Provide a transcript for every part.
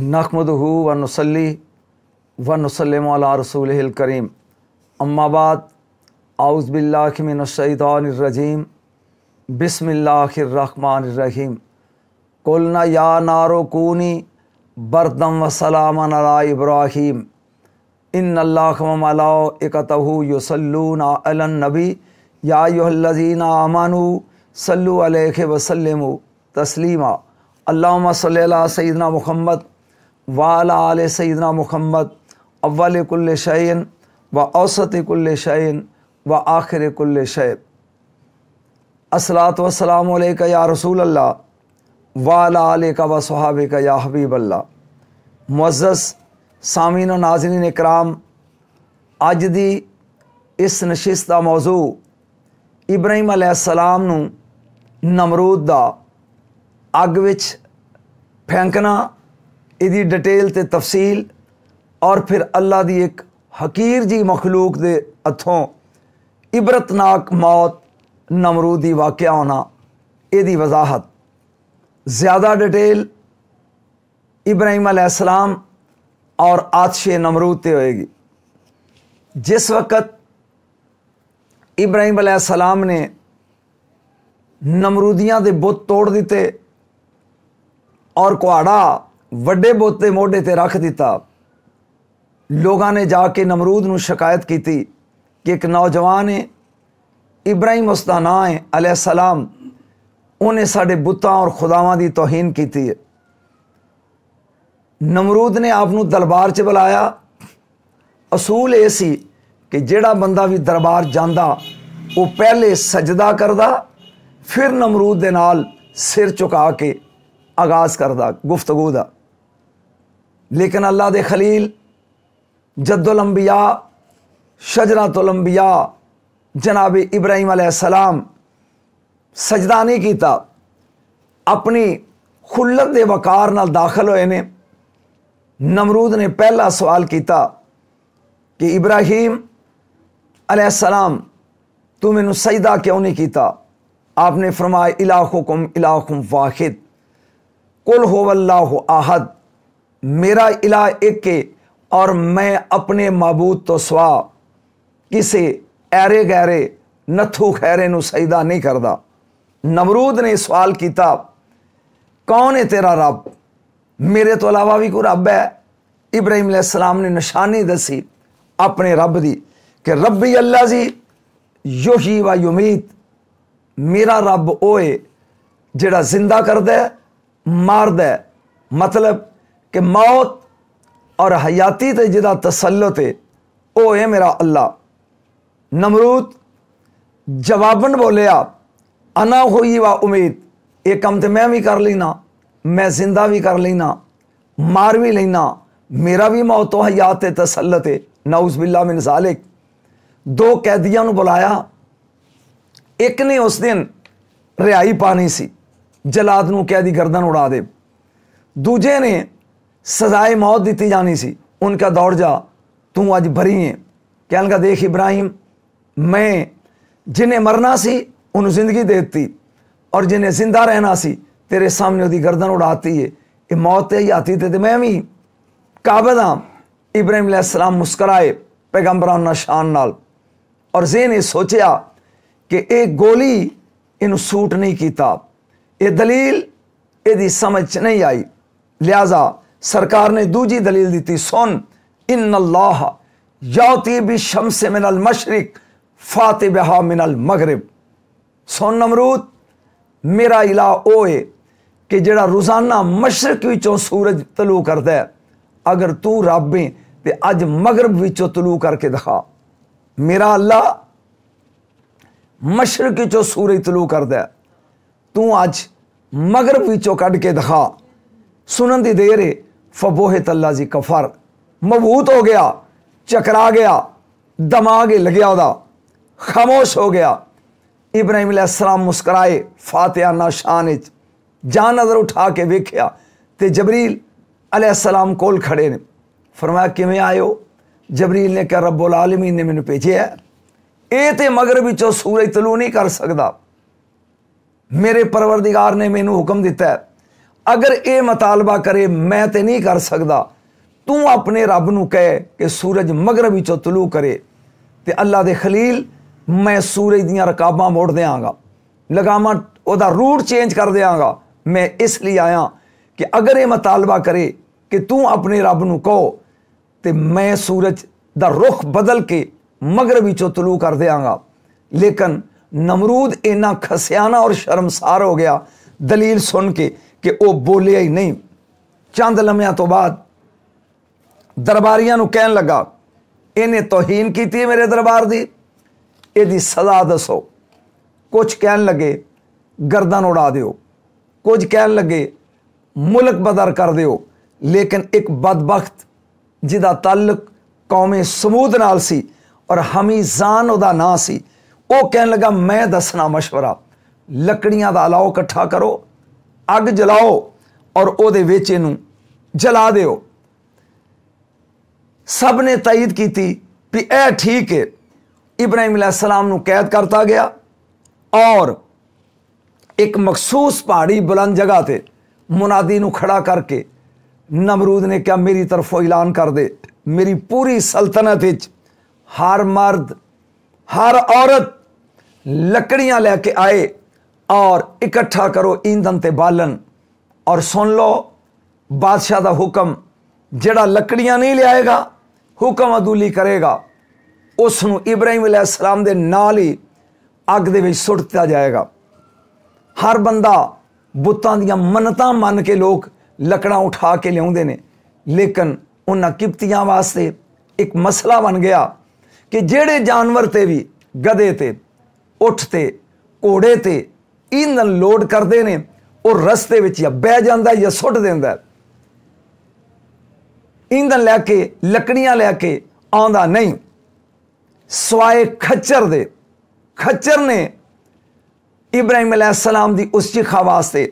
नखमदू व नसली व नसलम रसूल करीम अम्माबाद आउज़बिल्लाशैतरजीम बसमिल्लाम कोलना या नारोकूनी बरदम वसलामन इब्राहीम इन अल्लाहमलाकतहू यसल्लूनबी याजीन अमन सल्लु वसलम तस्लिमा तस्लीमा अल्लाम सल्ला मुहम्मद वाल सईदना मुहम्मद अव्वल कुल शैन व औसत कुल शैन व आखिर कुल शैब असलात वसलाम या रसूल अल्लाह वाल का व सहाब का या हबीब अल्लाह मुज्ज़ सामीन व नाजरीन कराम अज दी इस नशिस्त का मौजू इब्राहिम अलैहिस्सलाम नमरूद का ਦਾ फेंकना ਇਹਦੀ ਡਿਟੇਲ ਤੇ ਤਫਸੀਲ ਔਰ ਫਿਰ ਅੱਲਾ ਦੀ ਇੱਕ ਹਕੀਰ ਜੀ ਮਖਲੂਕ ਦੇ ਹੱਥੋਂ ਇਬਰਤਨਾਕ ਮੌਤ ਨਮਰੂਦ ਦੀ ਵਾਕਿਆ ਹੋਣਾ ਇਹਦੀ ਵਜ਼ਾਹਤ ज़्यादा डिटेल इब्राहिम आसमाम और आतश नमरूद ते होएगी जिस वक़्त इब्राहिम आसमाम ने नमरूदियाँ के बुत तोड़ दिते और कुहाड़ा वे बोते मोडे ते रख दिता लोगों ने जाके नमरूद न शिकायत की कि एक नौजवान है इब्राहिम उसका नाँ है अले सलाम उन्हें साढ़े बुतों और खुदावान की तोहीन की है नमरूद ने आपू दरबार च बुलाया असूल ये कि जड़ा बंदा भी दरबार जाता वो पहले सजदा करता फिर नमरूद के नाल सिर चुका के आगाज करता गुफ्तगुदा लेकिन अल्लाह दे खलील जद्दुलम्बिया शजरतुलम्बिया जनाब इब्राहिम सलाम सजदा नहीं किया अपनी खुल्लत दे वकार दाखिल होए ने नमरूद ने पहला सवाल किया कि इब्राहिम सलाम तू मैनू सजदा क्यों नहीं किया आपने फरमाया इलाहुकुम इलाहुम वाहिद कुल हो वल्लाह आहद मेरा इला एक के और मैं अपने मबूद तो स्वा किसे ऐरे गहरे नथू खैरे नु सईदा नहीं करता नमरूद ने सवाल किया कौन है तेरा रब मेरे तो अलावा भी कोई रब है इब्राहिम सलाम ने निशानी दसी अपने रब की कि रबी अल्लाह जी यो ही व युमीत मेरा रब ओए जड़ा जिंदा करद मारद मतलब कि मौत और हयाती ते जिदा है ओ है मेरा अल्लाह नमरूद जवाबन बोलिया अना हो व उम्मीद ये कम तो मैं भी कर लेना मैं जिंदा भी कर लेना मार भी लेना मेरा भी मौत हयात तसलत उस बिल्ला में सालिक दो कैदियों बुलाया एक ने उस दिन रिहाई पानी सी जलाद न कैदी गर्दन उड़ा दे दूजे ने सजाए मौत दी जानी सी उनका दौड़ जा तू अज भरी है कह लगा देख इब्राहिम मैं जिन्हें मरना सी उन जिंदगी देती और जिन्हें जिंदा रहना सी तेरे सामने वो गर्दन उड़ाती है ये मौत ही आती थे मैं भी हाँ इब्राहिम सलाम मुस्कराए पैगंबरान ना शान नाल और जे ने सोचा कि एक गोली इन सूट नहीं किया दलील यदि समझ नहीं आई लिहाजा सरकार ने दूजी दलील दी थी सुन इन अल्लाह याती भी शम्स मिनल मशरक बहा मिनल मगरब सुन नमरूद मेरा इला ओए कि जड़ा रोजाना मशरक विचों सूरज तलू करता है अगर तू रब है तो अज मगरब विचों तलू करके दिखा मेरा अल्लाह मशरक सूरज तलू करता है तू अज मगरब विचों कड़ के दिखा सुनन की देर है तला जी कफर मबूत हो गया चकरा गया दमाग लग गया खामोश हो गया इब्राहिम मुस्कराए फातिहा ना शान जा नज़र उठा के वेख्या तो जबरील अलैहिस्सलाम कोल खड़े ने फरमाया किमें आयो जबरील ने कहा रब्बुल आलमीन ने मैनू भेजे ये तो मगर बिचों सूरज तलू नहीं कर सकता मेरे परवरदिगार ने मैनू हुक्म दिता है अगर ये मुतालबा करे मैं तो नहीं कर सकता तू अपने रब न कह कि सूरज मगर मगरबों तुलू करे तो अल्लाह के खलील मैं सूरज दिया रकाबा मोड़ देंगा लगाव रूट चेंज कर देंगा मैं इसलिए आया कि अगर ये मुतालबा करे कि तू अपने रब न कहो तो मैं सूरज का रुख बदल के मगर मगरबों तुलू कर देंगा लेकिन नमरूद इन्ना खसियाना और शर्मसार हो गया दलील सुन के ਕਿ ਉਹ ਬੋਲਿਆ ਹੀ ਨਹੀਂ ਚੰਦ ਲਮਿਆਂ ਤੋਂ ਬਾਅਦ ਦਰਬਾਰੀਆਂ ਨੂੰ ਕਹਿਣ ਲੱਗਾ ਇਹਨੇ ਤੋਹੀਨ ਕੀਤੀ ਹੈ ਮੇਰੇ ਦਰਬਾਰ ਦੀ ਇਹਦੀ ਸਜ਼ਾ ਦੱਸੋ ਕੁਝ ਕਹਿਣ ਲੱਗੇ ਗਰਦਨ ਉਡਾ ਦਿਓ ਕੁਝ ਕਹਿਣ ਲੱਗੇ ਮੁਲਕ ਬਦਰ ਕਰ ਦਿਓ ਲੇਕਿਨ ਇੱਕ ਬਦਬਖਤ ਜਿਹਦਾ ਤਾਲੁਕ ਕੌਮੇ ਸਮੂਦ ਨਾਲ ਸੀ ਔਰ ਹਮੀਜ਼ਾਨ ਉਹਦਾ ਨਾਂ ਸੀ ਉਹ ਕਹਿਣ ਲੱਗਾ ਮੈਂ ਦੱਸਣਾ مشورہ ਲੱਕੜੀਆਂ ਦਾ ਅਲਾਓ ਇਕੱਠਾ ਕਰੋ ਅੱਗ ਜਲਾਓ ਔਰ ਉਹਦੇ ਵਿੱਚ ਇਹਨੂੰ ਜਲਾ ਦਿਓ ਸਭ ਨੇ ਤਾਇਦ ਕੀਤੀ ਵੀ ਇਹ ਠੀਕ ਹੈ ਇਬਰਾਹੀਮ ਅਲੈਹਿਸਲਾਮ ਨੂੰ ਕੈਦ ਕਰਤਾ ਗਿਆ ਔਰ ਇੱਕ ਮਖਸੂਸ ਪਹਾੜੀ ਬੁਲੰਦ ਜਗ੍ਹਾ ਤੇ ਮੁਨਾਦੀ ਨੂੰ ਖੜਾ ਕਰਕੇ ਨਮਰੂਦ ਨੇ ਕਿਹਾ ਮੇਰੀ ਤਰਫੋਂ ਐਲਾਨ ਕਰ ਦੇ ਮੇਰੀ ਪੂਰੀ ਸਲਤਨਤ ਵਿੱਚ ਹਰ ਮਰਦ ਹਰ ਔਰਤ ਲੱਕੜੀਆਂ ਲੈ ਕੇ ਆਏ और इकट्ठा करो ईंधन ते बालन और सुन लो बादशाह का हुक्म जड़ा लकड़ियां नहीं लियाएगा हुक्म अदूली करेगा ਉਸ ਨੂੰ ਇਬਰਾਹੀਮ ਅਲੈਹਿਸਲਾਮ ਦੇ ਨਾਲ ਹੀ ਅੱਗ ਦੇ ਵਿੱਚ ਸੁੱਟ ਦਿੱਤਾ ਜਾਏਗਾ ਹਰ ਬੰਦਾ ਬੁੱਤਾਂ ਦੀਆਂ ਮੰਨਤਾਂ ਮੰਨ ਕੇ ਲੋਕ ਲੱਕੜਾਂ ਉਠਾ ਕੇ ਲਿਆਉਂਦੇ ਨੇ ਲੇਕਿਨ ਉਹਨਾਂ ਕਿਪਤੀਆਂ ਵਾਸਤੇ ਇੱਕ ਮਸਲਾ ਬਣ ਗਿਆ ਕਿ ਜਿਹੜੇ ਜਾਨਵਰ ਤੇ ਵੀ ਗਧੇ ਤੇ ਉੱਠ ਤੇ ਘੋੜੇ ਤੇ ईंधन लोड करते ਨੇ ਉਹ ਰਸਤੇ ਵਿੱਚ ਜਾਂ ਬਹਿ ਜਾਂਦਾ ਜਾਂ ਸੁੱਟ ਦਿੰਦਾ ਇੰਧਨ ਲੈ ਕੇ ਲੱਕੜੀਆਂ ਲੈ ਕੇ ਆਉਂਦਾ ਨਹੀਂ ਸਵਾਏ इब्राहिम सलाम की उस चिखा वास्ते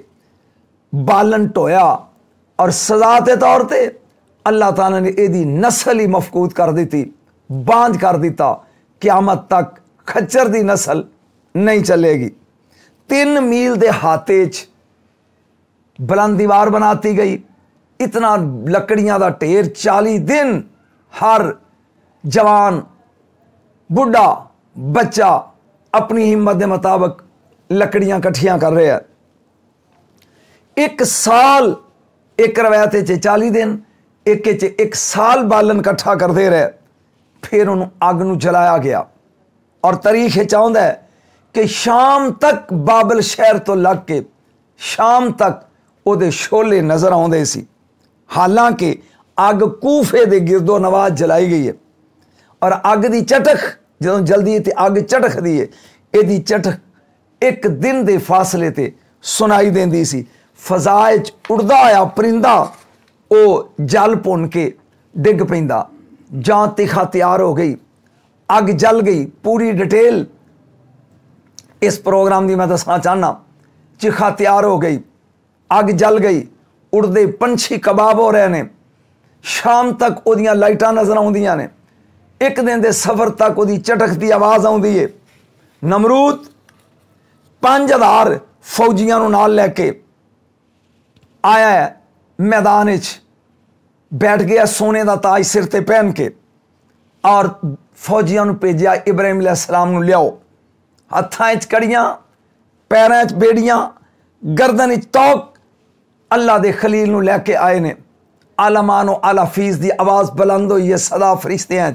बालन ढोया और सजा के तौर पर अल्लाह तला ने यदी नस्ल ही मफकूत कर दी बांझ कर दिता क्यामत तक खच्चर की नस्ल नहीं चलेगी तीन मील दे हाथेज बुलंद दीवार बनाती गई इतना लकड़ियां का ढेर चाली दिन हर जवान बुढ़ा बच्चा अपनी हिम्मत के मुताबिक लकड़ियाँ कट्ठिया कर रहे हैं एक साल एक रवायत चाली दिन एक एक साल बालन कट्ठा करते रहे फिर उन्होंने अग न जलाया गया और तारीख चाहता है कि शाम तक ਬਾਬਲ ਸ਼ਹਿਰ ਤੋਂ ਲੱਗ ਕੇ ਸ਼ਾਮ ਤੱਕ ਉਹਦੇ ਸ਼ੋਲੇ ਨਜ਼ਰ ਆਉਂਦੇ ਸੀ ਹਾਲਾਂਕਿ ਅੱਗ ਕੂਫੇ ਦੇ ਗਿਰਦੋ ਨਵਾਜ਼ ਜਲਾਈ ਗਈ ਹੈ ਔਰ ਅੱਗ ਦੀ ਚਟਖ ਜਦੋਂ ਜਲਦੀ ਤੇ ਅੱਗ ਚਟਖਦੀ ਹੈ ਇਹਦੀ ਚਟਖ ਇੱਕ ਦਿਨ ਦੇ ਫਾਸਲੇ ਤੇ ਸੁਣਾਈ ਦਿੰਦੀ ਸੀ ਫਜ਼ਾ 'ਚ ਉੜਦਾ ਆਇਆ ਪਰਿੰਦਾ ਉਹ ਜਲ ਪੁੰਨ ਕੇ ਡਿੱਗ ਪੈਂਦਾ ਜਾਂ ਤਿਖਾ ਤਿਆਰ ਹੋ ਗਈ ਅੱਗ ਜਲ ਗਈ ਪੂਰੀ ਡਿਟੇਲ ਇਸ ਪ੍ਰੋਗਰਾਮ ਦੀ ਮੈਂ ਦੱਸਣਾ ਚਾਹਨਾ ਚਿਖਾ ਤਿਆਰ ਹੋ ਗਈ ਅੱਗ ਜਲ ਗਈ ਉੜਦੇ ਪੰਛੀ ਕਬਾਬ ਹੋ ਰਹੇ ਨੇ ਸ਼ਾਮ ਤੱਕ ਉਹਦੀਆਂ ਲਾਈਟਾਂ ਨਜ਼ਰ ਆਉਂਦੀਆਂ ਨੇ ਇੱਕ ਦਿਨ ਦੇ ਸਫ਼ਰ ਤੱਕ ਉਹਦੀ ਚਟਕਦੀ ਆਵਾਜ਼ ਆਉਂਦੀ ਏ ਨਮਰੂਦ 5000 ਫੌਜੀਆਂ ਨੂੰ ਨਾਲ ਲੈ ਕੇ ਆਇਆ ਹੈ ਮੈਦਾਨ ਵਿੱਚ बैठ गया सोने का ताज सिर से पहन के और फौजिया भेजा इब्राहिम सलाम लियाओ हथा च कड़िया पैरों च बेड़िया गर्दन तौक अल्लाह के खलील में लैके आए ने आला मानो आला फीस की आवाज़ बुलंद हुई है सदा फरिश्त्या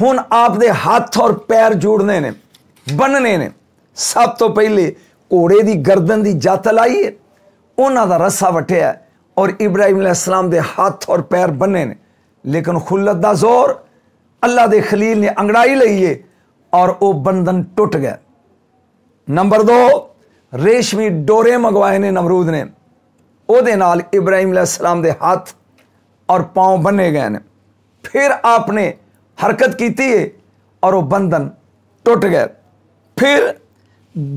हूँ आप दे हाथ और पैर जोड़ने ने बनने ने सब तो पहले घोड़े की गर्दन की जत लाई है उन्होंने रस्सा वटिया और इब्राहिम सलाम के हाथ और पैर बने ने लेकिन खुलत का जोर अल्लाह के खलील ने अंगड़ाई लई है और वो बंधन टूट गए नंबर दो रेशमी डोरे मंगवाए ने नमरूद ने ਉਹਦੇ ਨਾਲ ਇਬਰਾਹੀਮ ਅਲੈਹਿਸਸਲਾਮ ਦੇ ਹੱਥ ਔਰ ਪਾਉ ਬੰਨੇ ਗਏ ਨੇ ਫਿਰ ਆਪਨੇ ਹਰਕਤ ਕੀਤੀ ਹੈ ਔਰ ਉਹ ਬੰਧਨ ਟੁੱਟ ਗਏ ਫਿਰ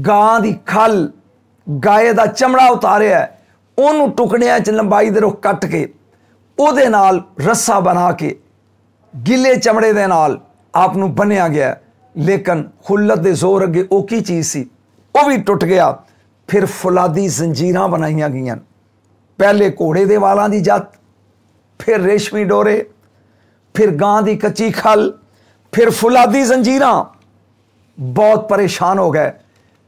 ਗਾਂ ਦੀ ਖਲ ਗਾਏ ਦਾ ਚਮੜਾ ਉਤਾਰਿਆ ਉਹਨੂੰ ਟੁਕੜਿਆਂ 'ਚ ਲੰਬਾਈ ਦੇ ਰੁਖ ਕੱਟ ਕੇ ਉਹਦੇ ਨਾਲ ਰੱਸਾ ਬਣਾ ਕੇ ਗਿੱਲੇ ਚਮੜੇ ਦੇ ਨਾਲ ਆਪ ਨੂੰ ਬੰਨਿਆ ਗਿਆ ਲੇਕਿਨ ਖੁੱਲਤ ਦੇ ਜ਼ੋਰ ਅੱਗੇ ਉਹ ਕੀ ਚੀਜ਼ ਸੀ ਉਹ ਵੀ ਟੁੱਟ ਗਿਆ ਫਿਰ ਫੁਲਾਦੀ ਜ਼ੰਜੀਰਾਂ ਬਣਾਈਆਂ ਗਈਆਂ ਪਹਿਲੇ ਘੋੜੇ ਦੇ ਵਾਲਾਂ ਦੀ ਜੱਤ ਫਿਰ ਰੇਸ਼ਮੀ ਡੋਰੇ ਫਿਰ ਗਾਂ ਦੀ ਕੱਚੀ ਖਲ ਫਿਰ ਫੁਲਾਦੀ ਜ਼ੰਜੀਰਾਂ ਬਹੁਤ ਪਰੇਸ਼ਾਨ ਹੋ ਗਏ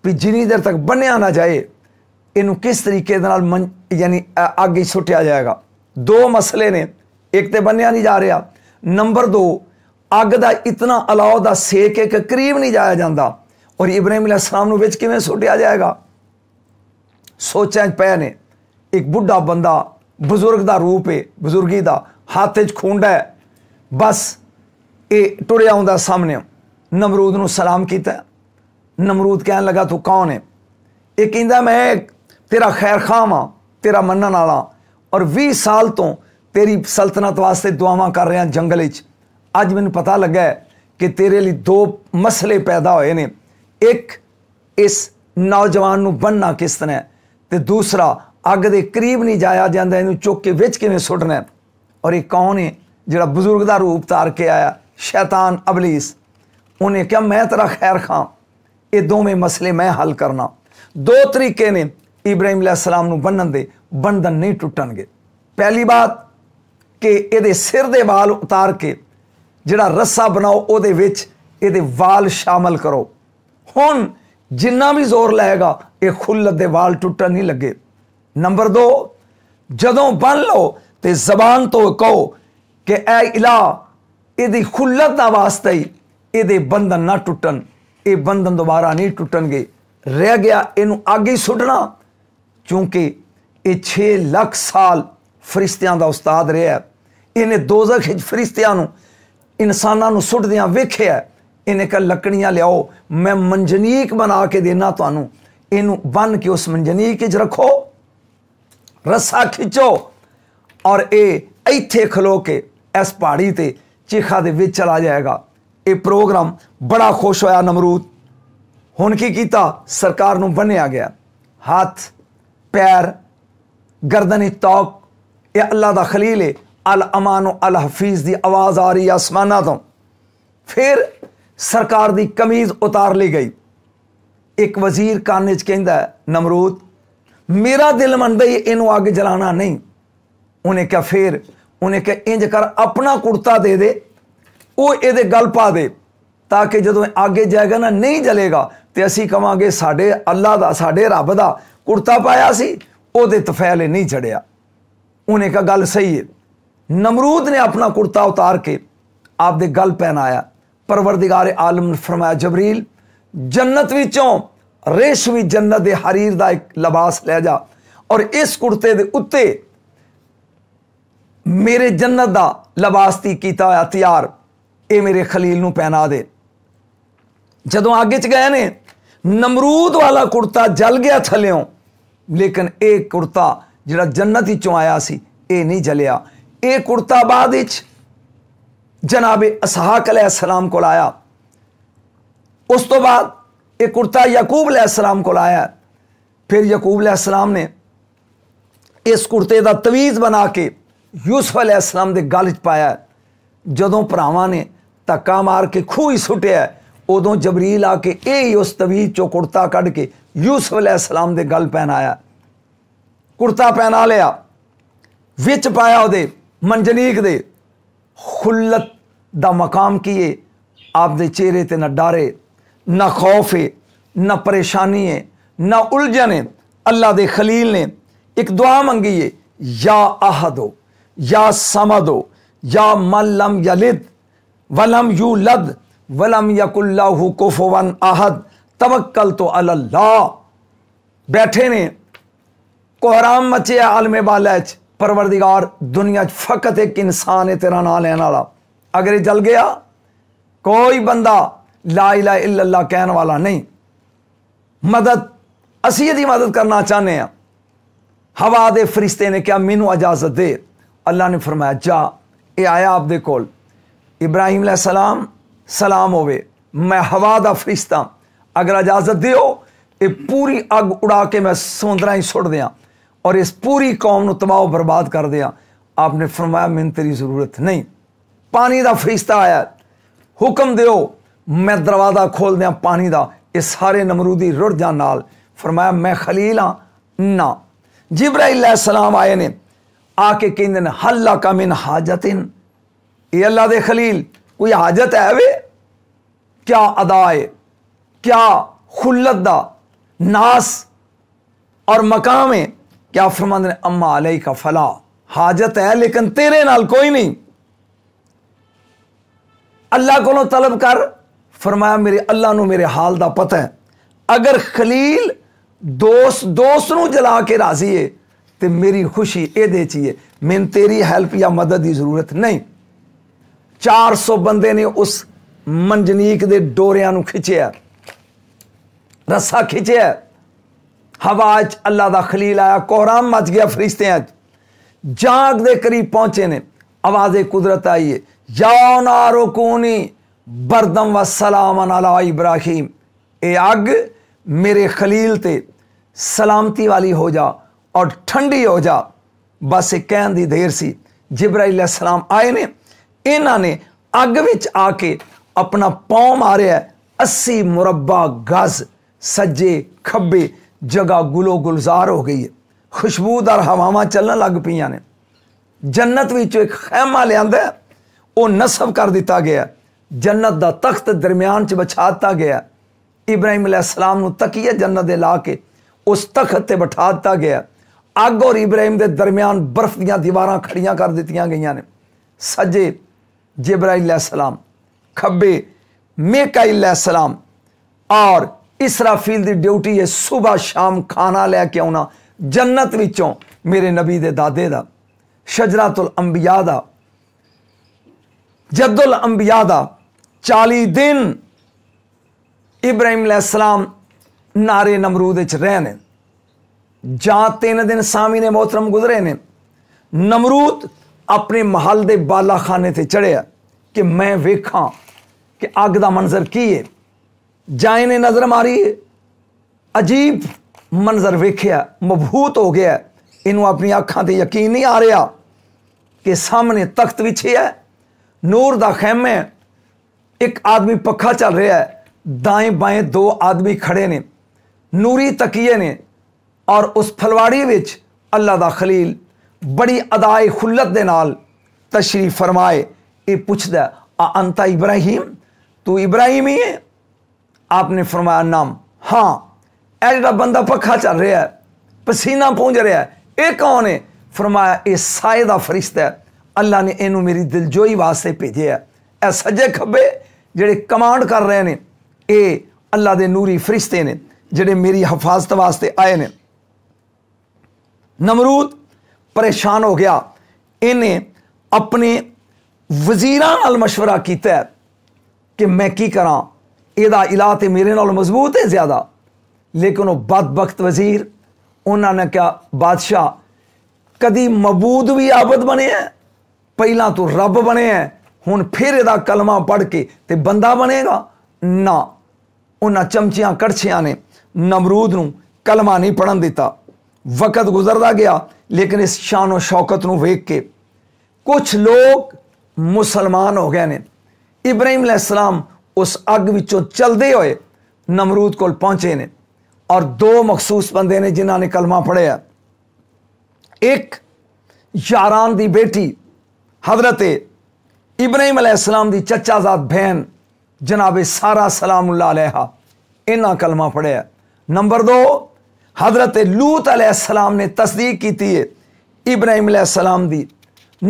ਵੀ ਜਿੰਨੀ ਦੇਰ ਤੱਕ ਬੰਨਿਆ ਨਾ ਜਾਏ ਇਹਨੂੰ ਕਿਸ ਤਰੀਕੇ ਦੇ ਨਾਲ ਯਾਨੀ ਅੱਗੇ ਛੁੱਟਿਆ ਜਾਏਗਾ ਦੋ ਮਸਲੇ ਨੇ ਇੱਕ ਤੇ ਬੰਨਿਆ ਨਹੀਂ ਜਾ ਰਿਹਾ ਨੰਬਰ 2 ਅੱਗ ਦਾ ਇਤਨਾ ਅਲਾਉ ਦਾ ਸੇਕ ਹੈ ਕਿ ਕਰੀਬ ਨਹੀਂ ਜਾਇਆ ਜਾਂਦਾ ਔਰ ਇਬਰਾਹੀਮ ਅਲੈਹਿਸਲਾਮ ਨੂੰ ਵਿੱਚ ਕਿਵੇਂ ਸੁੱਟਿਆ ਜਾਏਗਾ ਸੋਚਾਂ 'ਚ ਪਏ ਨੇ ਇੱਕ ਬੁੱਢਾ ਬੰਦਾ ਬਜ਼ੁਰਗ ਦਾ ਰੂਪ ਹੈ ਬਜ਼ੁਰਗੀ ਦਾ ਹੱਥ 'ਚ ਖੁੰਡਾ ਹੈ ਬਸ ਇਹ ਟੁਰਿਆ ਹੁੰਦਾ ਸਾਹਮਣੇ ਨਮਰੂਦ ਨੂੰ ਸਲਾਮ ਕੀਤਾ नमरूद कहने लगा तू कौन है ये कहता मैं तेरा खैर खाम हाँ तेरा मनन आला और भी साल तो तेरी सल्तनत वास्ते दुआव कर रहा जंगल ਅੱਜ ਮੈਨੂੰ ਪਤਾ ਲੱਗਾ ਕਿ ਤੇਰੇ ਲਈ ਦੋ ਮਸਲੇ ਪੈਦਾ ਹੋਏ ਨੇ ਇੱਕ ਇਸ ਨੌਜਵਾਨ ਨੂੰ ਬੰਨਣਾ ਕਿਸ ਤਰ੍ਹਾਂ ਤੇ ਦੂਸਰਾ ਅੱਗ ਦੇ ਕਰੀਬ ਨਹੀਂ ਜਾਇਆ ਜਾਂਦਾ ਇਹਨੂੰ ਚੁੱਕ ਕੇ ਵਿੱਚ ਕਿਵੇਂ ਸੁੱਟਣਾ ਔਰ ਇਹ ਕੌਣ ਹੈ ਜਿਹੜਾ ਬਜ਼ੁਰਗ ਦਾ ਰੂਪ ਧਾਰ ਕੇ ਆਇਆ ਸ਼ੈਤਾਨ ਅਬਲੀਸ ਉਹਨੇ ਕਿਹਾ ਮੈਂ ਤੇਰਾ ਖੈਰ ਖਾਂ ਇਹ ਦੋਵੇਂ ਮਸਲੇ ਮੈਂ ਹੱਲ ਕਰਨਾ ਦੋ ਤਰੀਕੇ ਨੇ ਇਬਰਾਹੀਮ ਅਲੈਹਿਸਲਾਮ ਨੂੰ ਬੰਨਣ ਦੇ ਬੰਧਨ ਨਹੀਂ ਟੁੱਟਣਗੇ ਪਹਿਲੀ ਬਾਤ ਕਿ ਇਹਦੇ ਸਿਰ ਦੇ ਵਾਲ ਉਤਾਰ ਕੇ ਜਿਹੜਾ ਰੱਸਾ ਬਣਾਓ ਉਹਦੇ ਵਿੱਚ ਇਹਦੇ ਵਾਲ ਸ਼ਾਮਲ ਕਰੋ ਹੁਣ ਜਿੰਨਾ ਵੀ ਜ਼ੋਰ ਲਾਏਗਾ ਇਹ ਖੁੱਲਤ ਦੇ ਵਾਲ ਟੁੱਟਣ ਨਹੀਂ ਲੱਗੇ ਨੰਬਰ 2 ਜਦੋਂ ਬੰਨ ਲਓ ਤੇ ਜ਼ਬਾਨ ਤੋਂ ਕਹੋ ਕਿ ਐ ਇਲਾ ਇਹਦੀ ਖੁੱਲਤ ਦਾ ਵਾਸਤਾ ਹੀ ਇਹਦੇ ਬੰਧਨ ਨਾ ਟੁੱਟਣ ਇਹ ਬੰਧਨ ਦੁਬਾਰਾ ਨਹੀਂ ਟੁੱਟਣਗੇ ਰਹਿ ਗਿਆ ਇਹਨੂੰ ਅੱਗੇ ਸੁੱਟਣਾ ਕਿਉਂਕਿ ਇਹ 6 ਲੱਖ ਸਾਲ ਫਰਿਸ਼ਤਿਆਂ ਦਾ ਉਸਤਾਦ ਰਿਹਾ ਇਹਨੇ ਦੋਜ਼ਖ ਵਿੱਚ ਫਰਿਸ਼ਤਿਆਂ ਨੂੰ ਇਨਸਾਨਾਂ ਨੂੰ ਸੁੱਟਦਿਆਂ ਵੇਖਿਆ ਇਹਨੇ ਕਹ ਲੱਕੜੀਆਂ ਲਿਆਓ ਮੈਂ ਮੰਜਨੀਕ ਬਣਾ ਕੇ ਦੇਣਾ ਤੁਹਾਨੂੰ ਇਹਨੂੰ ਬੰਨ ਕੇ ਉਸ ਮੰਜਨੀਕ ਵਿੱਚ ਰੱਖੋ ਰੱਸਾ ਖਿੱਚੋ ਔਰ ਇਹ ਇੱਥੇ ਖਲੋ ਕੇ ਇਸ ਪਹਾੜੀ ਤੇ ਚੀਖਾ ਦੇ ਵਿੱਚ ਚਲਾ ਜਾਏਗਾ ਇਹ ਪ੍ਰੋਗਰਾਮ ਬੜਾ ਖੁਸ਼ ਹੋਇਆ ਨਮਰੂਦ ਹੁਣ ਕੀ ਕੀਤਾ ਸਰਕਾਰ ਨੂੰ ਬੰਨਿਆ ਗਿਆ ਹੱਥ ਪੈਰ गर्दन तौक यह अल्लाह का खलील है अल अमान अल हफीज की आवाज़ आ रही आसमाना तो फिर सरकार की कमीज़ उतार ली गई एक वजीर कान च कहता मेरा दिल मन ही अग जलाना नहीं उन्हें क्या फिर उन्हें क्या इंज कर अपना कुर्ता दे दे वो ये गल पा दे ताकि जो आगे जाएगा ना नहीं जलेगा तो असी कहे साढ़े अल्लाह का साढ़े रब का कुर्ता पाया सी वो तफैले नहीं चढ़िया उन्हें क्या गल सही है नमरूद ने अपना कुर्ता उतार के आपदे गल पहनाया परवरदिगार आलम ने फरमाया जबरील जन्नत ਵਿੱਚੋਂ ਰੇਸ਼ਮੀ ਜੰਨਤ ਦੇ ਹਰੀਰ ਦਾ ਇੱਕ ਲਿਬਾਸ ਲੈ ਜਾ ਔਰ ਇਸ ਕੁਰਤੇ ਦੇ ਉੱਤੇ ਮੇਰੇ ਜੰਨਤ ਦਾ ਲਿਬਾਸਤੀ ਕੀਤਾ ਹੋਇਆ ਤਿਆਰ ਇਹ ਮੇਰੇ ਖਲੀਲ ਨੂੰ ਪਹਿਨਾ ਦੇ ਜਦੋਂ ਅੱਗੇ ਚ ਗਏ ਨੇ ਨਮਰੂਦ ਵਾਲਾ ਕੁਰਤਾ ਜਲ ਗਿਆ ਥਲਿਓਂ ਲੇਕਿਨ ਇਹ ਕੁਰਤਾ ਜਿਹੜਾ ਜੰਨਤ ਵਿੱਚੋਂ ਆਇਆ ਸੀ ਇਹ ਨਹੀਂ ਜਲਿਆ ਇਹ ਕੁੜਤਾ ਬਾਅਦ ਵਿੱਚ ਜਨਾਬ ਅਸਹਾਕ ਅਲੈਹਿਸਲਾਮ ਕੋਲ ਆਇਆ ਉਸ ਤੋਂ ਬਾਅਦ ਇਹ ਕੁੜਤਾ ਯਾਕੂਬ ਅਲੈਹਿਸਲਾਮ ਕੋਲ ਆਇਆ ਫਿਰ ਯਾਕੂਬ ਅਲੈਹਿਸਲਾਮ ਨੇ ਇਸ ਕੁੜਤੇ ਦਾ ਤਵੀਜ਼ ਬਣਾ ਕੇ ਯੂਸਫ ਅਲੈਹਿਸਲਾਮ ਦੇ ਗਲ 'ਚ ਪਾਇਆ ਜਦੋਂ ਭਰਾਵਾਂ ਨੇ ਧੱਕਾ ਮਾਰ ਕੇ ਖੂਹ ਹੀ ਸੁੱਟਿਆ ਉਦੋਂ ਜਬਰੀਲ ਆ ਕੇ ਇਹ ਹੀ ਉਸ ਤਵੀਜ਼ ਚੋਂ ਕੁੜਤਾ ਕੱਢ ਕੇ ਯੂਸਫ ਅਲੈਹਿਸਲਾਮ ਦੇ ਗਲ ਪਹਿਨਾਇਆ ਕੁੜਤਾ ਪਹਿਨਾ ਲਿਆ ਵਿੱਚ ਪਾਇਆ ਉਹਦੇ मंजनीक दे खुलत दा मकाम किए आप दे चेहरे ते ना डारे ना खौफ है ना परेशानी है ना उलझन है अल्लाह दे खलील ने एक दुआ मंगी है या अहदो या समदो या मलम यलिद वलम यू लद वलम यकुल्लाहु कुफवन आहद तवक्कल तो अल्लाह बैठे ने कोहराम मचे आलमे बालच परवरदिगार दुनिया फ़कत एक इंसान है तेरा ना लैन वाला अगर ये जल गया कोई बंदा ला इला इल्ला कहन वाला नहीं मदद असी यदि मदद करना चाहते हैं हवा दे फरिश्ते ने क्या मैनू इजाजत दे अल्लाह ने फरमाया जा ये आया आपके कोल इब्राहिम सलाम सलाम होवे मैं हवा का फरिश्ता अगर इजाजत दो ये पूरी अग उड़ा के मैं समुद्रा ही सुट दें और इस पूरी कौम को तबाह बर्बाद कर दिया आपने फरमाया मैं तेरी जरूरत नहीं पानी का फरिश्ता आया हुक्म दो मैं दरवाज़ा खोल दिया पानी का ये सारे नमरूदी रुड़ जा नाल फरमाया मैं खलील हाँ ना जिब्राइल सलाम आए ने आके कहें हल्ला का मिन हाजत इन ये अल्लाह दे खलील कोई हाजत है वे क्या अदाए क्या खुलत दा नास और मकाम है क्या फरमाते ने अम्मा आलई का फला हाजत है लेकिन तेरे नाल कोई नहीं अल्लाह को तलब कर फरमाया मेरे अल्लाह नु मेरे हाल का पता है अगर खलील दोस्त दोस्त नु जला के राजी है तो मेरी खुशी ये चाहिए मैंने तेरी हेल्प या मदद की जरूरत नहीं चार सौ बंदे ने उस मंजनीक के डोरिया खिंचया रस्सा खिंचया हवा च अल्लाह का खलील आया कोहराम मच गया ਫਰਿਸ਼ਤਿਆਂ जाग दे करीब पहुंचे ने आवाज कुदरत आई है जाओ नारो कूनी बरदम व सलाम अला इब्राहिम ए अग मेरे खलील ते सलामती वाली हो जा और ठंडी हो जा बस एक कह दी देर सी जिब्राइल सलाम आए ने इन्ह ने अग विच आके अपना पाँव मारिया अस्सी मुरबा गज सज्जे खब्बे जगह गुलो गुलजार हो गई है खुशबूदार हवाव चलने लग पियाँ ने जन्नत में एक खैमा लिया नसब कर दिता गया जन्नत का तख्त दरम्यान च बछाता गया इब्राहिम अलैहिस्सलाम सलाम तकी है जन्नत दे ला के उस तख्त पर बिठा दिता गया अग और इब्राहिम के दरम्यान बर्फ दीवार खड़िया कर दी गई ने सजे जिब्राइल सलाम खब्बे मेका सलाम और इसराफील की ड्यूटी है सुबह शाम खाना लैके आना जन्नत विचों मेरे नबी दे दादे दा शजरातुल अंबिया का जदुल अंबिया का चाली दिन इब्राहिम सलाम नारे नमरूद रहने तीन दिन सामी ने मोहतरम गुजरे ने नमरूद अपने महल के बाला खाने से चढ़िया कि मैं वेखा कि अग का मंजर की है ਜਾਏ ਨੇ ਨਜ਼ਰ ਮਾਰੀ ਅਜੀਬ ਮੰਜ਼ਰ ਵੇਖਿਆ ਮਭੂਤ ਹੋ ਗਿਆ ਇਹਨੂੰ ਆਪਣੀ ਅੱਖਾਂ ਤੇ ਯਕੀਨ ਨਹੀਂ ਆ ਰਿਹਾ ਕਿ ਸਾਹਮਣੇ ਤਖਤ ਵਿਛਿਆ ਨੂਰ ਦਾ ਖੈਮਾ ਇੱਕ ਆਦਮੀ ਪੱਖਾ ਚੱਲ ਰਿਹਾ ਹੈ दाएं बाएं दो आदमी खड़े ने नूरी तकिए ने और उस फलवाड़ी ਵਿੱਚ ਅੱਲਾ ਦਾ ਖਲੀਲ ਬੜੀ ਅਦਾਏ ਖੁੱਲਤ ਦੇ ਨਾਲ ਤਸ਼ਰੀਫ ਫਰਮਾਏ ਇਹ ਪੁੱਛਦਾ ਆ ਅੰਤਾ ਇਬਰਾਹੀਮ ਤੂੰ ਇਬਰਾਹੀਮ ਹੀ ਹੈ आपने फरमाया नाम हाँ यह जरा बंदा पखा चल रहा है पसीना पूंज रहा है ये कौन है फरमाया ये साए का फरिश्त है अल्लाह ने इनू मेरी दिलजोई वास्ते भेजे है यह सज्जे खब्बे जोड़े कमांड कर रहे हैं ये अल्लाह के नूरी फरिश्ते ने जोड़े मेरी हिफाजत वास्ते आए ने नमरूद परेशान हो गया इन्हें अपने वजीर मशवरा किया कि मैं कि करा ਇਹਦਾ ਇਲਾ ਤੇ ਮੇਰੇ ਨਾਲ ਮਜ਼ਬੂਤ ਹੈ ਜ਼ਿਆਦਾ ਲੇਕਿਨ ਉਹ ਬਦਬਖਤ ਵਜ਼ੀਰ ਉਹਨਾਂ ਨੇ ਕਿਹਾ ਬਾਦਸ਼ਾਹ ਕਦੀ ਮਬੂਦ ਵੀ ਆਬਦ ਬਣਿਆ ਪਹਿਲਾਂ ਤੂੰ ਰੱਬ ਬਣਿਆ ਹੁਣ ਫਿਰ ਇਹਦਾ ਕਲਮਾ ਪੜ ਕੇ ਤੇ ਬੰਦਾ ਬਣੇਗਾ ਨਾ ਉਹਨਾਂ ਚਮਚੀਆਂ ਕੜਛੀਆਂ ਨੇ ਨਮਰੂਦ ਨੂੰ ਕਲਮਾ ਨਹੀਂ ਪੜਨ ਦਿੱਤਾ ਵਕਤ ਗੁਜ਼ਰਦਾ ਗਿਆ ਲੇਕਿਨ ਇਸ ਸ਼ਾਨੋ ਸ਼ੌਕਤ ਨੂੰ ਵੇਖ ਕੇ कुछ लोग मुसलमान हो गए ने इब्राहिम सलाम उस अग विचों चलते हुए नमरूद को ਪਹੁੰਚੇ ने और दो मखसूस बंदे ने ਜਿਨ੍ਹਾਂ ਨੇ ਕਲਮਾ एक यारान की बेटी हजरत इब्राहिम अलैहिस्सलाम की चचाजाद बहन जनाबे सारा सलाम अलैहा इन्हों कलमा पढ़िया नंबर दो हजरत लूत अलैहिस्सलाम ने तस्दीक की है इब्राहिम अलैहिस्सलाम की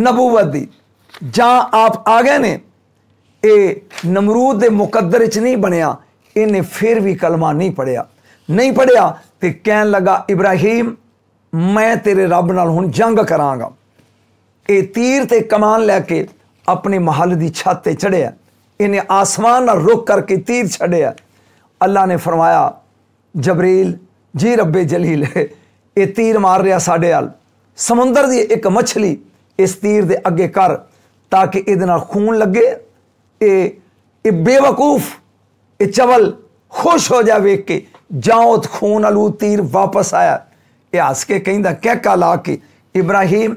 नबूवत की जहाँ आप आ गए ने ਇਹ ਨਮਰੂਦ ਦੇ ਮੁਕੱਦਰ ਵਿੱਚ ਨਹੀਂ ਬਣਿਆ ਇਹਨੇ ਫਿਰ ਵੀ ਕਲਮਾ ਨਹੀਂ ਪੜਿਆ ਨਹੀਂ ਪੜਿਆ ਤੇ ਕਹਿਣ ਲੱਗਾ ਇਬਰਾਹੀਮ ਮੈਂ ਤੇਰੇ ਰੱਬ ਨਾਲ ਹੁਣ ਜੰਗ ਕਰਾਂਗਾ ਇਹ ਤੀਰ ਤੇ ਕਮਾਨ ਲੈ ਕੇ ਆਪਣੇ ਮਹੱਲ ਦੀ ਛੱਤ ਤੇ ਚੜਿਆ ਇਹਨੇ ਆਸਮਾਨ ਨਾਲ ਰੁਕ ਕਰਕੇ ਤੀਰ ਛੜਿਆ ਅੱਲਾ ਨੇ ਫਰਮਾਇਆ ਜਬਰੀਲ ਜੀ ਰੱਬੇ ਜਲੀਲ ਇਹ ਤੀਰ ਮਾਰ ਰਿਹਾ ਸਾਡੇ ਹਾਲ ਸਮੁੰਦਰ ਦੀ ਇੱਕ ਮੱਛਲੀ ਇਸ ਤੀਰ ਦੇ ਅੱਗੇ ਕਰ ਤਾਂ ਕਿ ਇਹਦੇ ਨਾਲ ਖੂਨ ਲੱਗੇ कि ये बेवकूफ़ ये चवल खुश हो जाए वेख के जाओ तो खून आलू तीर वापस आया ये हस के कहीं कह का ला के इब्राहिम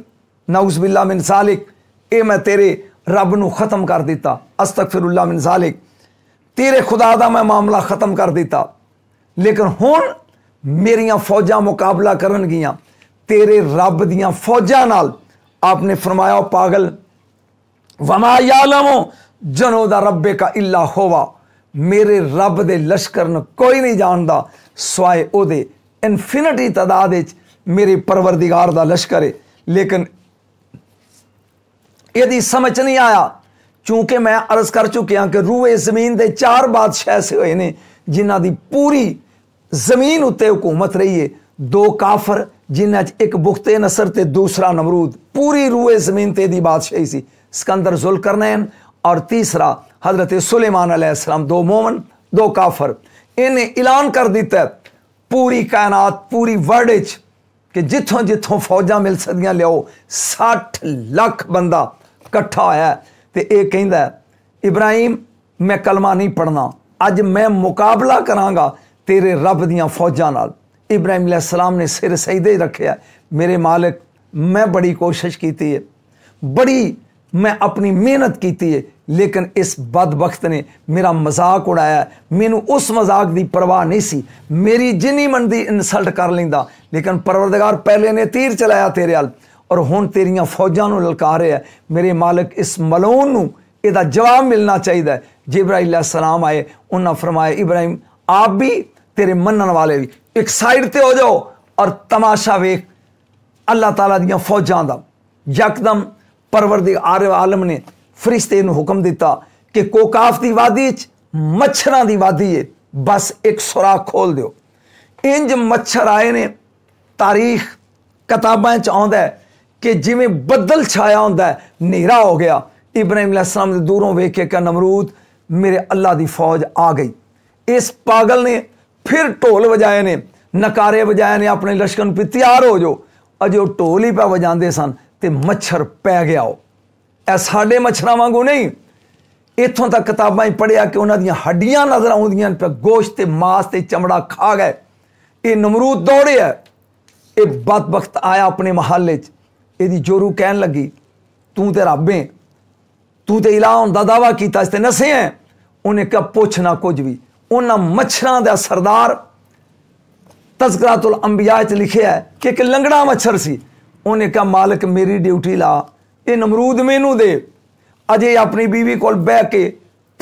नाउस बिल्ला मिन सालिक ए मैं तेरे रब न ख़त्म कर दिता अस्तक फिर मिन सालिक तेरे खुदा का मैं मामला ख़त्म कर दिता लेकिन हूँ मेरिया फौजा मुकाबला कर तेरे रब दियाँ फौजा नाल आपने फरमाया पागल वमा या यालमो ਜਨੋ ਦਾ ਰੱਬੇ ਕਾ ਇਲਾ ਹੋਵਾ ਮੇਰੇ ਰੱਬ ਦੇ ਲਸ਼ਕਰ ਨੂੰ ਕੋਈ ਨਹੀਂ ਜਾਣਦਾ ਸਵਾਏ ਉਹਦੇ ਇਨਫਿਨਿਟੀ ਤਦਾਦ ਵਿੱਚ ਮੇਰੇ ਪਰਵਰਦੀਗਾਰ ਦਾ ਲਸ਼ਕਰ ਹੈ यदि समझ नहीं आया चूंकि मैं अर्ज कर चुकिया कि रूए जमीन के चार बादशाह ऐसे हुए हैं जिन्हों की पूरी जमीन उत्ते हुकूमत रही है दो काफर जिन्हें एक बुखते नसर तो दूसरा नमरूद पूरी रूए जमीन ते बादशाही सी सिकंदर जुल करनैन और तीसरा हज़रत सुलेमान दो मोमन दो काफर इन्हें ऐलान कर दिता पूरी कायनात पूरी वर्ल्ड कि जितों जितों फौजा मिल सदिया लियाओ सठ लख बंदा कट्ठा होया तो यह कहता इब्राहिम मैं कलमा नहीं पढ़ना अज मैं मुकाबला कराँगा तेरे रब दियाँ फौजा इब्राहिम सलाम ने सिर सही दे रखे है मेरे मालिक मैं बड़ी कोशिश की है बड़ी मैं अपनी मेहनत की है ਲੇਕਿਨ ਇਸ ਬਦਬਖਤ ਨੇ ਮੇਰਾ ਮਜ਼ਾਕ ਉਡਾਇਆ ਮੈਨੂੰ ਉਸ ਮਜ਼ਾਕ ਦੀ ਪਰਵਾਹ ਨਹੀਂ ਸੀ ਮੇਰੀ ਜਿੰਨੀ ਮਨ ਦੀ ਇਨਸਲਟ ਕਰ ਲੈਂਦਾ ਲੇਕਿਨ ਪਰਵਰਦਗਾਰ ਪਹਿਲੇ ਨੇ ਤੀਰ ਚਲਾਇਆ ਤੇਰੇ ਹਾਲ ਔਰ ਹੁਣ ਤੇਰੀਆਂ ਫੌਜਾਂ ਨੂੰ ਲਲਕਾ ਰਿਹਾ ਮੇਰੇ ਮਾਲਕ ਇਸ ਮਲੂਨ ਨੂੰ ਇਹਦਾ ਜਵਾਬ ਮਿਲਣਾ ਚਾਹੀਦਾ ਜਿਬਰਾਈਲ ਅਲੈਹਿਸਸਲਾਮ ਆਏ ਉਹਨਾਂ ਫਰਮਾਇਆ ਇਬਰਾਹੀਮ ਆਪ ਵੀ ਤੇਰੇ ਮੰਨਣ ਵਾਲੇ ਵੀ ਇੱਕ ਸਾਈਡ ਤੇ ਹੋ ਜਾਓ ਔਰ ਤਮਾਸ਼ਾ ਵੇਖ ਅੱਲਾਹ ਤਾਲਾ ਦੀਆਂ ਫੌਜਾਂ ਦਾ ਯਕਦਮ ਪਰਵਰਦਿਗਾਰ ਆਲਮ ਨੇ ਫਰਿਸ਼ਤੇ ਨੂੰ ਹੁਕਮ ਦਿੱਤਾ ਕਿ ਕੋਕਾਫ ਦੀ ਵਾਦੀ 'ਚ ਮੱਛਰਾਂ ਦੀ ਵਾਦੀ ਏ ਬਸ ਇੱਕ ਸੁਰਾਖ ਖੋਲ ਦਿਓ ਇੰਜ ਮੱਛਰ ਆਏ ਨੇ ਤਾਰੀਖ ਕਿਤਾਬਾਂ 'ਚ ਆਉਂਦਾ ਹੈ ਕਿ ਜਿਵੇਂ ਬੱਦਲ ਛਾਇਆ ਹੁੰਦਾ ਹੈ ਹਨੇਰਾ ਹੋ ਗਿਆ ਇਬਰਾਹੀਮ ਅਲੈਹਿਸਲਾਮ ਦੇ ਦੂਰੋਂ ਵੇਖ ਕੇ ਕਹ ਨਮਰੂਦ ਮੇਰੇ ਅੱਲਾ ਦੀ ਫੌਜ ਆ ਗਈ ਇਸ ਪਾਗਲ ਨੇ ਫਿਰ ਢੋਲ ਵਜਾਏ ਨੇ ਨਕਾਰੇ ਵਜਾਏ ਨੇ ਆਪਣੇ ਲਸ਼ਕਰ ਨੂੰ ਤਿਆਰ ਹੋ ਜੋ ਅਜੇ ਢੋਲ ਹੀ ਪਾ ਵਜਾਉਂਦੇ ਸਨ ਤੇ ਮੱਛਰ ਪੈ ਗਿਆ ਉਹ ਇਹ ਸਾਡੇ ਮੱਛਰਾਂ ਵਾਂਗੂ ਨਹੀਂ ਇੱਥੋਂ ਤੱਕ ਕਿਤਾਬਾਂ 'ਚ ਪੜਿਆ ਕਿ ਉਹਨਾਂ ਦੀਆਂ ਹੱਡੀਆਂ ਨਜ਼ਰ ਆਉਂਦੀਆਂ ਨੇ ਗੋਸ਼ਤ ਤੇ ਮਾਸ ਤੇ ਚਮੜਾ ਖਾ ਗਏ ਇਹ ਨਮਰੂਦ ਦੌੜਿਆ ਇਹ ਬਦਬਖਤ ਆਇਆ ਆਪਣੇ ਮਹੱਲੇ 'ਚ ਇਹਦੀ ਜੋਰੂ ਕਹਿਣ ਲੱਗੀ ਤੂੰ ਤੇ ਰੱਬ ਹੈ ਤੂੰ ਤੇ ਇਲਾਹ ਹੁੰਦਾ ਦਾਵਾ ਕੀਤਾ ਇਸ ਤੇ ਨਸੇ ਹੈ ਉਹਨੇ ਕਿਹਾ ਪੁੱਛਣਾ ਕੁਝ ਵੀ ਉਹਨਾਂ ਮੱਛਰਾਂ ਦਾ ਸਰਦਾਰ ਤਜ਼ਕਰਾਤੁਲ ਅੰਬਿਆ 'ਚ ਲਿਖਿਆ ਕਿ ਇੱਕ ਲੰਗੜਾ ਮੱਛਰ ਸੀ ਉਹਨੇ ਕਿਹਾ ਮਾਲਕ ਮੇਰੀ ਡਿਊਟੀ ਲਾ ये नमरूद मेनू दे ਅਜੇ ਆਪਣੀ ਬੀਵੀ ਕੋਲ ਬਹਿ ਕੇ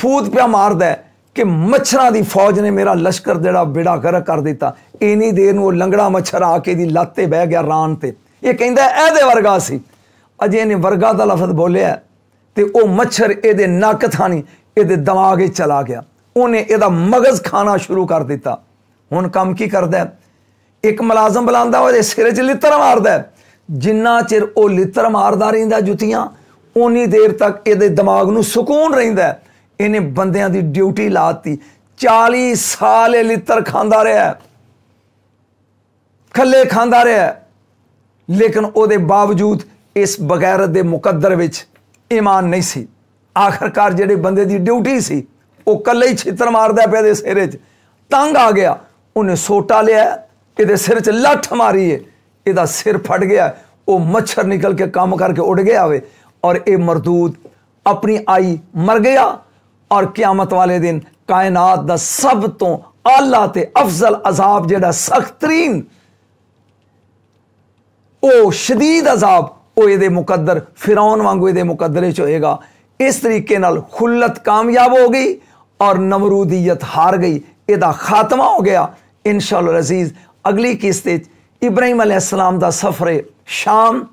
ਫੂਤ ਪਿਆ ਮਾਰਦਾ ਕਿ ਮੱਛਰਾਂ ਦੀ ਫੌਜ ਨੇ ਮੇਰਾ ਲਸ਼ਕਰ ਜਿਹੜਾ ਬਿੜਾ ਕਰ ਕਰ ਦਿੱਤਾ ਇਨੀ ਦੇਰ ਨੂੰ ਉਹ ਲੰਗੜਾ ਮੱਛਰ ਆ ਕੇ ਦੀ ਲਾਤੇ ਬਹਿ ਗਿਆ ਰਾਨ ਤੇ ਇਹ ਕਹਿੰਦਾ ਇਹਦੇ ਵਰਗਾ ਸੀ ਅਜੇ ਨੇ ਵਰਗਾ ਦਾ ਲਫ਼ਜ਼ ਬੋਲਿਆ ਤੇ ਉਹ ਮੱਛਰ ਇਹਦੇ ਨੱਕ ਥਾਣੀ ਇਹਦੇ ਦਿਮਾਗ 'ਚ ਚਲਾ ਗਿਆ ਉਹਨੇ ਇਹਦਾ ਮਗਜ਼ ਖਾਣਾ ਸ਼ੁਰੂ ਕਰ ਦਿੱਤਾ ਹੁਣ ਕੰਮ ਕੀ ਕਰਦਾ ਇੱਕ ਮੁਲਾਜ਼ਮ ਬੁਲਾਉਂਦਾ ਉਹਦੇ ਸਿਰ 'ਚ ਲਿੱਤਰ ਮਾਰਦਾ ਜਿੰਨਾ ਚਿਰ ਉਹ ਲਿੱਤਰ ਮਾਰਦਾ ਰਹਿੰਦਾ ਜੁੱਤੀਆਂ ਉਨੀ ਦੇਰ ਤੱਕ ਇਹਦੇ ਦਿਮਾਗ ਨੂੰ ਸਕੂਨ ਰਹਿੰਦਾ ਇਹਨੇ ਬੰਦਿਆਂ ਦੀ ਡਿਊਟੀ ਲਾਤੀ 40 ਸਾਲ ਇਹ ਲਿੱਤਰ ਖਾਂਦਾ ਰਿਹਾ ਖੱਲੇ ਖਾਂਦਾ ਰਿਹਾ ਲੇਕਿਨ ਉਹਦੇ ਬਾਵਜੂਦ ਇਸ ਬਗੈਰਤ ਦੇ ਮੁਕੱਦਰ ਵਿੱਚ ਈਮਾਨ ਨਹੀਂ ਸੀ ਆਖਰਕਾਰ ਜਿਹੜੇ ਬੰਦੇ ਦੀ ਡਿਊਟੀ ਸੀ ਉਹ ਕੱਲੇ ਹੀ ਛਿੱਤਰ ਮਾਰਦਾ ਪਿਆ ਦੇ ਸਿਰੇ 'ਚ ਤੰਗ ਆ ਗਿਆ ਉਹਨੇ ਸੋਟਾ ਲਿਆ ਇਹਦੇ ਸਿਰ 'ਚ ਲੱਠ ਮਾਰੀ ਏ यदा सिर फट गया वो मच्छर निकल के काम करके उड़ गया वे और ये मरदूत अपनी आई मर गया और क्यामत वाले दिन कायनात का सब तो आला अफजल अजाब जोड़ा सख्तरीन ओ शदीद अजाब वो ये मुकदर फिरौन वागू ये मुकदरे च इस तरीके खुलत कामयाब हो गई और नमरूदीयत हार गई यदा खात्मा हो गया इन शजीज अगली किस्त इब्राहिम अलैहिस्सलाम का सफर शाम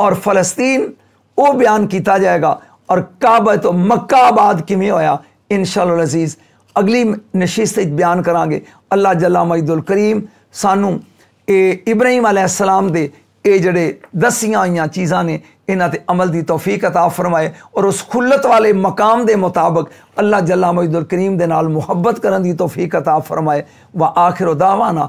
और फलस्तीन वो बयान किया जाएगा और काब तो मक्का आबाद किमें होया इन शजीज़ अगली नशिस्त बयान करा अल्लाह जला मजदुल करीम सानू इब्राहिम अलैहिस्सलाम दे ये जड़े दसिया हुई चीज़ा ने इन्हें अमल की तोफीक अता फरमाए और उस खुलत वाले मकाम के मुताबिक अल्लाह जला मजदुल करीम के नाल मुहब्बत करने की तोफीक अता फरमाए व आखिर दावाना